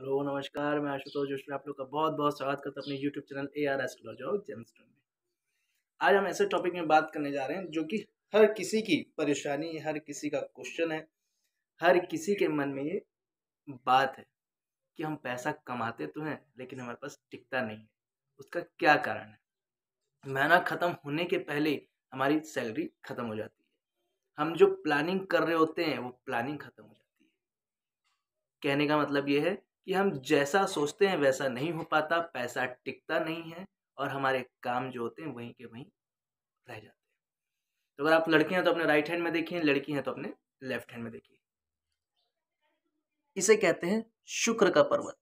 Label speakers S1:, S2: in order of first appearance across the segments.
S1: Hello नमस्कार मैं आशुतोष जोशी आप लोग का बहुत बहुत स्वागत करता हूँ अपने YouTube channel A R astrologer gemstone में आज हम ऐसे टॉपिक में बात करने जा रहे हैं जो कि हर किसी की परेशानी हर किसी का क्वेश्चन है हर किसी के मन में ये बात है कि हम पैसा कमाते तो हैं लेकिन हमारे पास टिकता नहीं है उसका क्या कारण है महीना ख़त्म होने के पहले हमारी सैलरी ख़त्म हो जाती है हम जो प्लानिंग कर रहे होते हैं वो प्लानिंग ख़त्म हो जाती है कहने का मतलब ये है कि हम जैसा सोचते हैं वैसा नहीं हो पाता पैसा टिकता नहीं है और हमारे काम जो होते हैं वहीं के वहीं रह जाते हैं तो अगर आप लड़के हैं तो अपने राइट हैंड में देखिए लड़की हैं तो अपने लेफ्ट हैंड में देखिए इसे कहते हैं शुक्र का पर्वत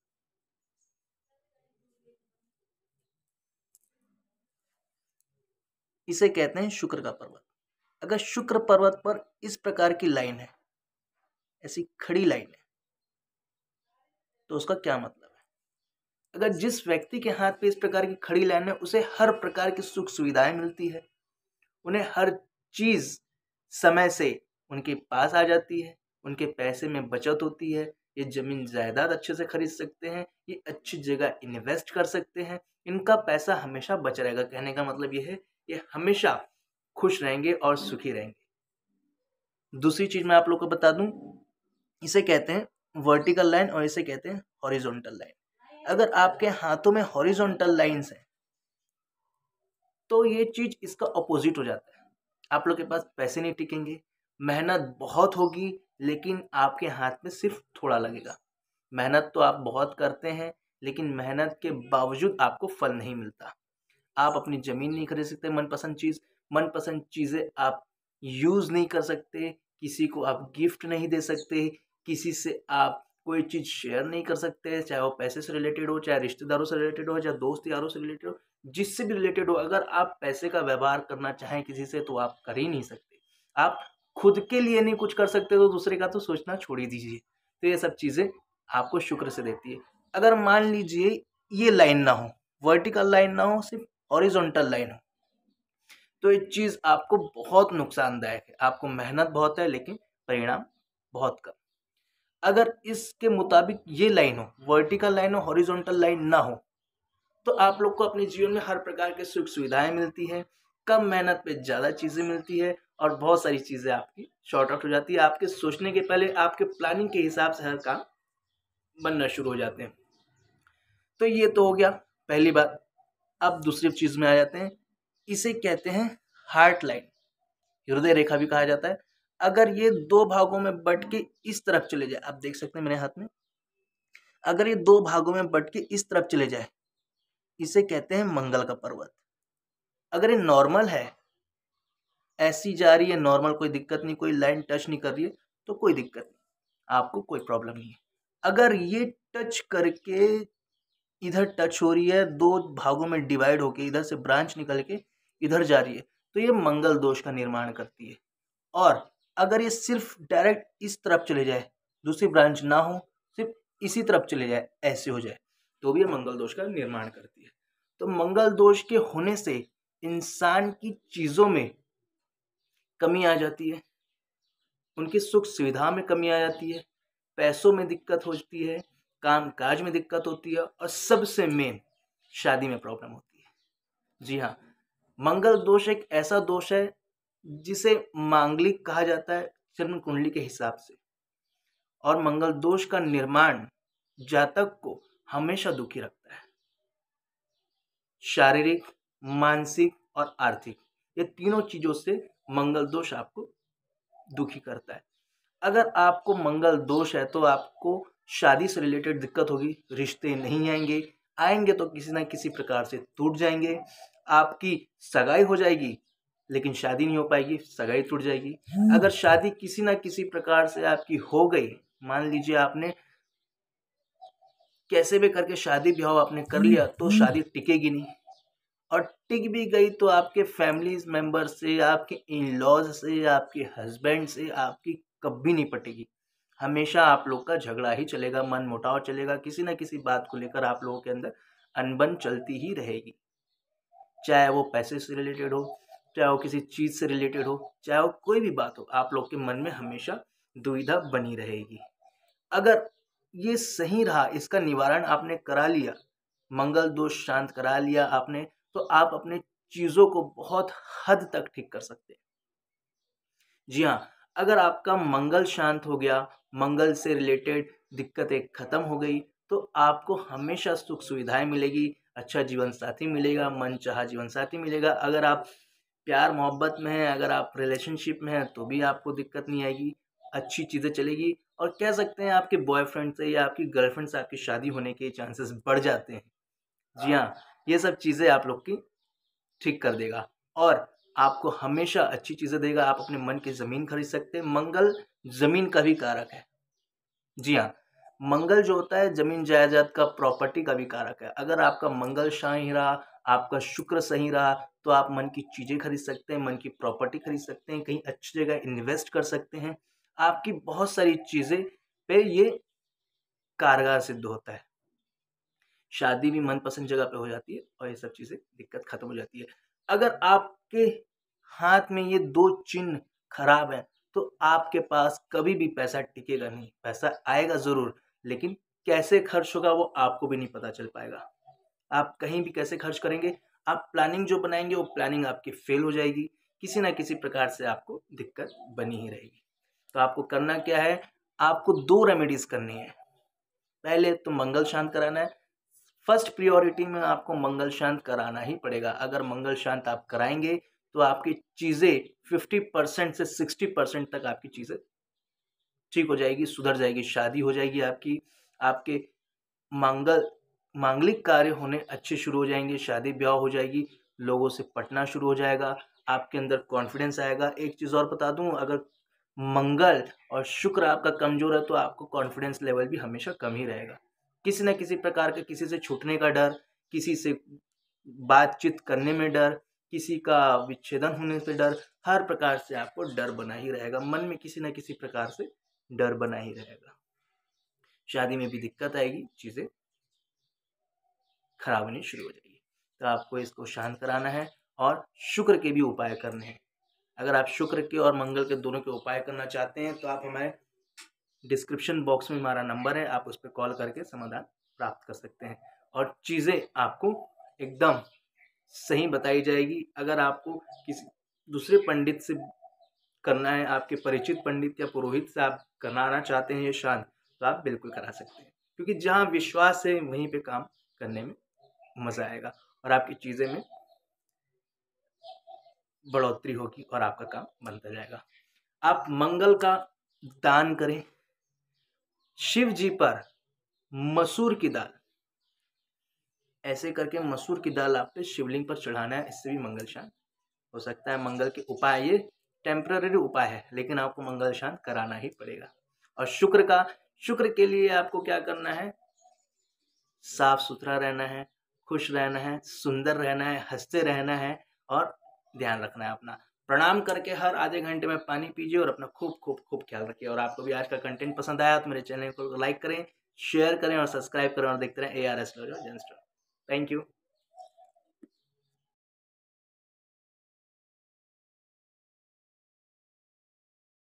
S1: इसे कहते हैं शुक्र का पर्वत अगर शुक्र पर्वत पर इस प्रकार की लाइन है ऐसी खड़ी लाइन है तो उसका क्या मतलब है अगर जिस व्यक्ति के हाथ पे इस प्रकार की खड़ी लाइन है उसे हर प्रकार की सुख सुविधाएं मिलती है उन्हें हर चीज़ समय से उनके पास आ जाती है उनके पैसे में बचत होती है ये ज़मीन जायदाद अच्छे से खरीद सकते हैं ये अच्छी जगह इन्वेस्ट कर सकते हैं इनका पैसा हमेशा बच रहेगा कहने का मतलब ये है ये हमेशा खुश रहेंगे और सुखी रहेंगे दूसरी चीज़ मैं आप लोग को बता दूं इसे कहते हैं वर्टिकल लाइन और इसे कहते हैं हॉरिजॉन्टल लाइन अगर आपके हाथों में हॉरिजॉन्टल लाइंस हैं तो ये चीज़ इसका अपोजिट हो जाता है आप लोग के पास पैसे नहीं टिकेंगे मेहनत बहुत होगी लेकिन आपके हाथ में सिर्फ थोड़ा लगेगा मेहनत तो आप बहुत करते हैं लेकिन मेहनत के बावजूद आपको फल नहीं मिलता आप अपनी ज़मीन नहीं खरीद सकते मनपसंद चीज़ मनपसंद चीज़ें आप यूज़ नहीं कर सकते किसी को आप गिफ्ट नहीं दे सकते किसी से आप कोई चीज़ शेयर नहीं कर सकते चाहे वो पैसे से रिलेटेड हो चाहे रिश्तेदारों से रिलेटेड हो चाहे दोस्त यारों से रिलेटेड हो जिससे भी रिलेटेड हो अगर आप पैसे का व्यवहार करना चाहें किसी से तो आप कर ही नहीं सकते आप खुद के लिए नहीं कुछ कर सकते तो दूसरे का तो सोचना छोड़ ही दीजिए तो ये सब चीज़ें आपको शुक्र से देती है अगर मान लीजिए ये लाइन ना हो वर्टिकल लाइन ना हो सिर्फ ऑरिजोंटल लाइन हो तो ये चीज़ आपको बहुत नुकसानदायक है आपको मेहनत बहुत है लेकिन परिणाम बहुत कम अगर इसके मुताबिक ये लाइन हो वर्टिकल लाइन हो हॉरिजॉन्टल लाइन ना हो तो आप लोग को अपने जीवन में हर प्रकार के सुख सुविधाएं मिलती हैं कम मेहनत पे ज़्यादा चीज़ें मिलती है और बहुत सारी चीज़ें आपकी शॉर्ट आउट हो जाती है आपके सोचने के पहले आपके प्लानिंग के हिसाब से हर काम बनना शुरू हो जाते हैं तो ये तो हो गया पहली बात अब दूसरी चीज़ में आ जाते हैं इसे कहते हैं हार्ट लाइन हृदय रेखा भी कहा जाता है अगर ये दो भागों में बट के इस तरफ चले जाए आप देख सकते हैं मेरे हाथ में अगर ये दो भागों में बट के इस तरफ चले जाए इसे कहते हैं मंगल का पर्वत अगर ये नॉर्मल है ऐसी जा रही है नॉर्मल कोई दिक्कत नहीं कोई लाइन टच नहीं कर रही है तो कोई दिक्कत नहीं आपको कोई प्रॉब्लम नहीं है अगर ये टच करके इधर टच हो रही है दो भागों में डिवाइड होके इधर से ब्रांच निकल के इधर जा रही है तो ये मंगल दोष का निर्माण करती है और अगर ये सिर्फ डायरेक्ट इस तरफ चले जाए दूसरी ब्रांच ना हो सिर्फ इसी तरफ चले जाए ऐसे हो जाए तो भी ये मंगल दोष का निर्माण करती है तो मंगल दोष के होने से इंसान की चीज़ों में कमी आ जाती है उनकी सुख सुविधा में कमी आ जाती है पैसों में दिक्कत होती है काम काज में दिक्कत होती है और सबसे मेन शादी में प्रॉब्लम होती है जी हाँ मंगल दोष एक ऐसा दोष है जिसे मांगलिक कहा जाता है चंद्र कुंडली के हिसाब से और मंगल दोष का निर्माण जातक को हमेशा दुखी रखता है शारीरिक मानसिक और आर्थिक ये तीनों चीजों से मंगल दोष आपको दुखी करता है अगर आपको मंगल दोष है तो आपको शादी से रिलेटेड दिक्कत होगी रिश्ते नहीं आएंगे आएंगे तो किसी ना किसी प्रकार से टूट जाएंगे आपकी सगाई हो जाएगी लेकिन शादी नहीं हो पाएगी सगाई टूट जाएगी हाँ। अगर शादी किसी ना किसी प्रकार से आपकी हो गई मान लीजिए आपने कैसे भी करके शादी ब्याह आपने कर हम्म, लिया तो हम्म। शादी टिकेगी नहीं और टिक भी गई तो आपके फैमिली मेंबर से आपके इन लॉज से आपके हस्बैंड से आपकी कभी नहीं पटेगी हमेशा आप लोग का झगड़ा ही चलेगा मन मोटाव चलेगा किसी ना किसी बात को लेकर आप लोगों के अंदर अनबन चलती ही रहेगी चाहे वो पैसे से रिलेटेड हो चाहे वो किसी चीज़ से रिलेटेड हो चाहे वो कोई भी बात हो आप लोग के मन में हमेशा दुविधा बनी रहेगी अगर ये सही रहा इसका निवारण आपने करा लिया मंगल दोष शांत करा लिया आपने तो आप अपने चीज़ों को बहुत हद तक ठीक कर सकते हैं जी हाँ अगर आपका मंगल शांत हो गया मंगल से रिलेटेड दिक्कतें खत्म हो गई तो आपको हमेशा सुख सुविधाएं मिलेगी अच्छा जीवन साथी मिलेगा मन चाह जीवन साथी मिलेगा अगर आप प्यार मोहब्बत में है अगर आप रिलेशनशिप में हैं तो भी आपको दिक्कत नहीं आएगी अच्छी चीज़ें चलेगी और कह सकते हैं आपके बॉयफ्रेंड से या आपकी गर्लफ्रेंड से आपकी शादी होने के चांसेस बढ़ जाते हैं जी हाँ, हाँ ये सब चीज़ें आप लोग की ठीक कर देगा और आपको हमेशा अच्छी चीज़ें देगा आप अपने मन की ज़मीन खरीद सकते हैं मंगल ज़मीन का भी कारक है जी हाँ मंगल जो होता है ज़मीन जायदाद का प्रॉपर्टी का भी कारक है अगर आपका मंगल शाही रहा आपका शुक्र सही रहा तो आप मन की चीज़ें खरीद सकते हैं मन की प्रॉपर्टी खरीद सकते हैं कहीं अच्छी जगह इन्वेस्ट कर सकते हैं आपकी बहुत सारी चीज़ें पे ये कारगर सिद्ध होता है शादी भी मनपसंद जगह पे हो जाती है और ये सब चीज़ें दिक्कत खत्म हो जाती है अगर आपके हाथ में ये दो चिन्ह खराब हैं तो आपके पास कभी भी पैसा टिकेगा नहीं पैसा आएगा ज़रूर लेकिन कैसे खर्च होगा वो आपको भी नहीं पता चल पाएगा आप कहीं भी कैसे खर्च करेंगे आप प्लानिंग जो बनाएंगे वो प्लानिंग आपकी फेल हो जाएगी किसी ना किसी प्रकार से आपको दिक्कत बनी ही रहेगी तो आपको करना क्या है आपको दो रेमेडीज़ करनी है पहले तो मंगल शांत कराना है फर्स्ट प्रियोरिटी में आपको मंगल शांत कराना ही पड़ेगा अगर मंगल शांत आप कराएंगे तो आपकी चीज़ें फिफ्टी परसेंट से सिक्सटी परसेंट तक आपकी चीज़ें ठीक हो जाएगी सुधर जाएगी शादी हो जाएगी आपकी आपके मंगल मांगलिक कार्य होने अच्छे शुरू हो जाएंगे शादी ब्याह हो जाएगी लोगों से पटना शुरू हो जाएगा आपके अंदर कॉन्फिडेंस आएगा एक चीज़ और बता दूँ अगर मंगल और शुक्र आपका कमजोर है तो आपको कॉन्फिडेंस लेवल भी हमेशा कम ही रहेगा किसी न किसी प्रकार का किसी से छूटने का डर किसी से बातचीत करने में डर किसी का विच्छेदन होने से डर हर प्रकार से आपको डर बना ही रहेगा मन में किसी न किसी प्रकार से डर बना ही रहेगा शादी में भी दिक्कत आएगी चीज़ें खराब होनी शुरू हो जाएगी तो आपको इसको शांत कराना है और शुक्र के भी उपाय करने हैं अगर आप शुक्र के और मंगल के दोनों के उपाय करना चाहते हैं तो आप हमारे डिस्क्रिप्शन बॉक्स में हमारा नंबर है आप उस पर कॉल करके समाधान प्राप्त कर सकते हैं और चीज़ें आपको एकदम सही बताई जाएगी अगर आपको किसी दूसरे पंडित से करना है आपके परिचित पंडित या पुरोहित से आप कराना चाहते हैं ये शांत तो आप बिल्कुल करा सकते हैं क्योंकि जहाँ विश्वास है वहीं पे काम करने में मज़ा आएगा और आपकी चीज़ें में बढ़ोतरी होगी और आपका काम बनता जाएगा आप मंगल का दान करें शिव जी पर मसूर की दाल ऐसे करके मसूर की दाल आपने शिवलिंग पर चढ़ाना है इससे भी मंगल शांत हो सकता है मंगल के उपाय ये टेम्प्ररी उपाय है लेकिन आपको मंगल शांत कराना ही पड़ेगा और शुक्र का शुक्र के लिए आपको क्या करना है साफ सुथरा रहना है खुश रहना है सुंदर रहना है हंसते रहना है और ध्यान रखना है अपना प्रणाम करके हर आधे घंटे में पानी पीजिए और अपना खूब खूब खूब ख्याल रखिए और आपको भी आज का कंटेंट पसंद आया तो मेरे चैनल को लाइक करें शेयर करें और सब्सक्राइब करें और देखते रहें A R S thank you